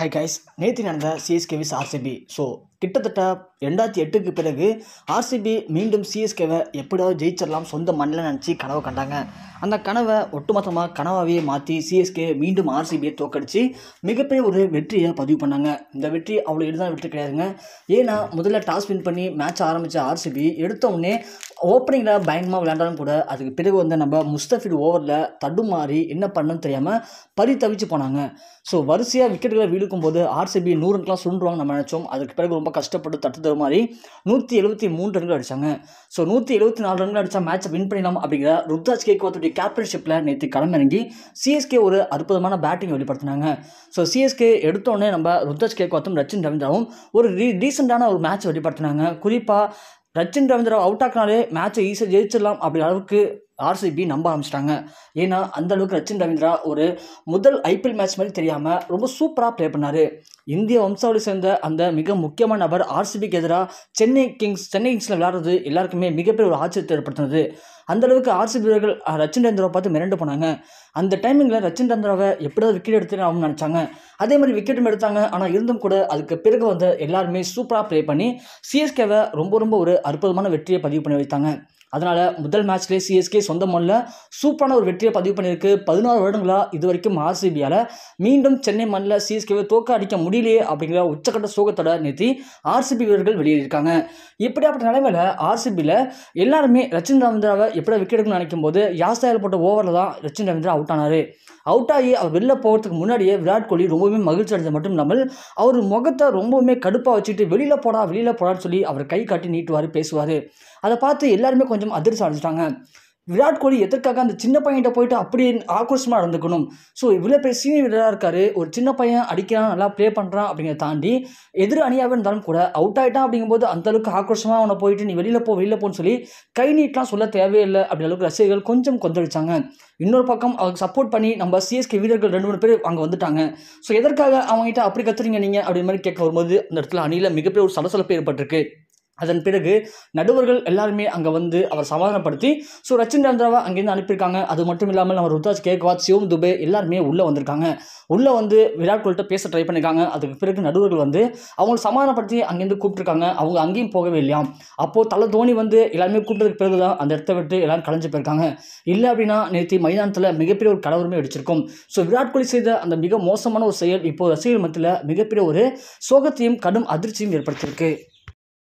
hi guys நேற்று நடந்த சிஎஸ்கேவிஸ் RCB so கிட்டத்தட்ட ரெண்டாயிரத்தி எட்டுக்கு பிறகு ஆர்சிபி மீண்டும் சிஎஸ்கேவை எப்படியாவது ஜெயிச்சிடலாம் சொந்த மண்ணில் நினச்சி கனவை கண்டாங்க அந்த கனவை ஒட்டுமொத்தமாக கனவாகவே மாற்றி சிஎஸ்கே மீண்டும் ஆர்சிபியை தோக்கடித்து மிகப்பெரிய ஒரு வெற்றியை பதிவு பண்ணாங்க இந்த வெற்றி அவ்வளோ எளிதான வெற்றி கிடையாதுங்க ஏன்னா முதல்ல டாஸ் வின் பண்ணி மேட்ச் ஆரம்பித்த ஆர்சிபி எடுத்த உடனே ஓப்பனிங்கில் பயங்கரமாக விளையாண்டாலும் கூட அதுக்கு பிறகு வந்து நம்ம முஸ்தஃபில் ஓவரில் தடுமாறி என்ன பண்ணணும்னு தெரியாமல் பறி தவிச்சு போனாங்க ஸோ வரிசையாக விக்கெட்டுகளை வீழுக்கும் போது ஆர்சிபி நூறு ரன்கெலாம் சுண்டுருவாங்க நம்ம நினச்சோம் அதுக்கு பிறகு ரொம்ப கஷ்டப்பட்டு தட்டு தடுமாறி நூற்றி எழுபத்தி மூணு ரன்கள் அடித்தாங்க ஸோ நூற்றி எழுபத்தி நாலு ரன்கள் அடித்தா மேட்ச்சை வின் பண்ணலாம் அப்படிங்கிற ருத்ராஜ் கேக்வாத்துடைய கேப்டன்ஷிப்பில் நேற்று களமிறங்கி சிஎஸ்கே ஒரு அற்புதமான பேட்டிங் வெளிப்படுத்தினாங்க ஸோ சிஎஸ்கே எடுத்தோடனே நம்ம ருத்ராஜ் கேக்வாத்தும் ரச்சின் ரவீந்திராவும் ஒரு ரீ ரீசெண்டான ஒரு மேட்ச் வெளிப்படுத்தினாங்க குறிப்பாக ரச்சின் ரவீந்திரா அவுட் ஆக்கினாலே மேட்ச்சை ஈஸியாக ஜெயிச்சிடலாம் அப்படி அளவுக்கு ஆர்சிபி நம்ப ஆரம்பிச்சிட்டாங்க ஏன்னா அந்தளவுக்கு ரச்சின் ரவீந்திரா ஒரு முதல் ஐபிஎல் மேட்ச் மாதிரி தெரியாமல் ரொம்ப சூப்பராக ப்ளே பண்ணார் இந்திய வம்சாவளி சேர்ந்த அந்த மிக முக்கியமான நபர் ஆர்சிபிக்கு எதிராக சென்னை கிங்ஸ் சென்னை கிங்ஸில் விளையாடுறது எல்லாருக்குமே மிகப்பெரிய ஒரு ஆச்சரியத்தை ஏற்படுத்தினது அந்தளவுக்கு ஆர்சிபி வீரர்கள் ரச்சின் ரவீந்திராவை பார்த்து மிரண்டு போனாங்க அந்த டைமிங்கில் ரச்சின் ரவீந்திராவை எப்படியாவது விக்கெட் எடுத்துன்னு அவங்க நினச்சாங்க அதே மாதிரி விக்கெட்டும் எடுத்தாங்க ஆனால் இருந்தும் கூட அதுக்கு பிறகு வந்து எல்லாருமே சூப்பராக ப்ளே பண்ணி சிஎஸ்கேவை ரொம்ப ரொம்ப ஒரு அற்புதமான வெற்றியை பதிவு பண்ணி வைத்தாங்க அதனால் முதல் மேட்ச்லேயே சிஎஸ்கே சொந்த மண்ணில் சூப்பரான ஒரு வெற்றியை பதிவு பண்ணியிருக்கு பதினாறு வருடங்களாக இது வரைக்கும் ஆர்சிபியால் மீண்டும் சென்னை மண்ணில் சிஎஸ்கேவை தோக்க அடிக்க முடியலையே அப்படிங்கிற உச்சக்கட்ட சோகத்தோட நிறுத்தி ஆர்சிபி வீரர்கள் வெளியேறியிருக்காங்க இப்படியாப்பட்ட நிலைமையில் ஆர்சிபியில் எல்லாருமே ரச்சின் ரவீந்திராவை எப்படி எடுக்கணும்னு நினைக்கும் போது யாஸ்தாயில் போட்ட ஓவரில் தான் ரச்சின் ரவீந்திரா அவுட் ஆனார் அவுட் ஆகி அவர் வெளில போகிறதுக்கு முன்னாடியே விராட் கோலி ரொம்பவுமே மகிழ்ச்சி அடைஞ்சது மட்டும் இல்லாமல் அவர் முகத்தை ரொம்பவுமே கடுப்பாக வச்சுட்டு வெளியில் போடா வெளியில் போடான்னு சொல்லி அவர் கை காட்டி நீட்டுவார் பேசுவார் அதை பார்த்து எல்லாருமே கொஞ்சம் கொஞ்சம் அதிர்ச்சி அடைஞ்சிட்டாங்க விராட் கோலி எதற்காக அந்த சின்ன பையன்கிட்ட போயிட்டு அப்படி ஆக்ரோஷமாக நடந்துக்கணும் ஸோ இவ்வளோ பெரிய சீனியர் வீரராக இருக்கார் ஒரு சின்ன பையன் அடிக்கிறான் நல்லா ப்ளே பண்ணுறான் அப்படிங்கிறத தாண்டி எதிர் அணியாகவே இருந்தாலும் கூட அவுட் ஆகிட்டான் அப்படிங்கும்போது அந்தளவுக்கு ஆக்ரோஷமாக அவனை போயிட்டு நீ வெளியில் போ வெளியில் போன்னு சொல்லி கை நீட்லாம் சொல்ல தேவையில்லை அப்படி அளவுக்கு ரசிகர்கள் கொஞ்சம் கொந்தளிச்சாங்க இன்னொரு பக்கம் அவங்க சப்போர்ட் பண்ணி நம்ம சிஎஸ்கே வீரர்கள் ரெண்டு மூணு பேர் அங்கே வந்துட்டாங்க ஸோ எதற்காக அவங்ககிட்ட அப்படி கத்துறீங்க நீங்கள் அப்படி மாதிரி கேட்க வரும்போது அந்த இடத்துல அணியில் மிகப்பெரிய ஒரு சலசலப்பு ஏற்பட்டிருக்கு அதன் பிறகு நடுவர்கள் எல்லாருமே அங்கே வந்து அவர் சமாதானப்படுத்தி ஸோ ரச்சின் ராந்திராவை அங்கேருந்து அனுப்பியிருக்காங்க அது மட்டும் இல்லாமல் நம்ம ருத்ராஜ் கேக்வாத் சிவம் துபே எல்லாருமே உள்ளே வந்திருக்காங்க உள்ளே வந்து விராட் கோலிட்ட பேச ட்ரை பண்ணியிருக்காங்க அதுக்கு பிறகு நடுவர்கள் வந்து அவங்களை சமாதானப்படுத்தி அங்கேருந்து கூப்பிட்டுருக்காங்க அவங்க அங்கேயும் போகவே இல்லையா அப்போது தலை தோனி வந்து எல்லாருமே கூப்பிட்டதுக்கு பிறகு தான் அந்த இடத்த விட்டு எல்லோரும் கலைஞ்சு போயிருக்காங்க இல்லை அப்படின்னா நேற்று மைதானத்தில் மிகப்பெரிய ஒரு கலவரமே அடிச்சிருக்கும் ஸோ விராட் கோலி செய்த அந்த மிக மோசமான ஒரு செயல் இப்போது ரசிகர் மத்தியில் மிகப்பெரிய ஒரு சோகத்தையும் கடும் அதிர்ச்சியும் ஏற்படுத்தியிருக்கு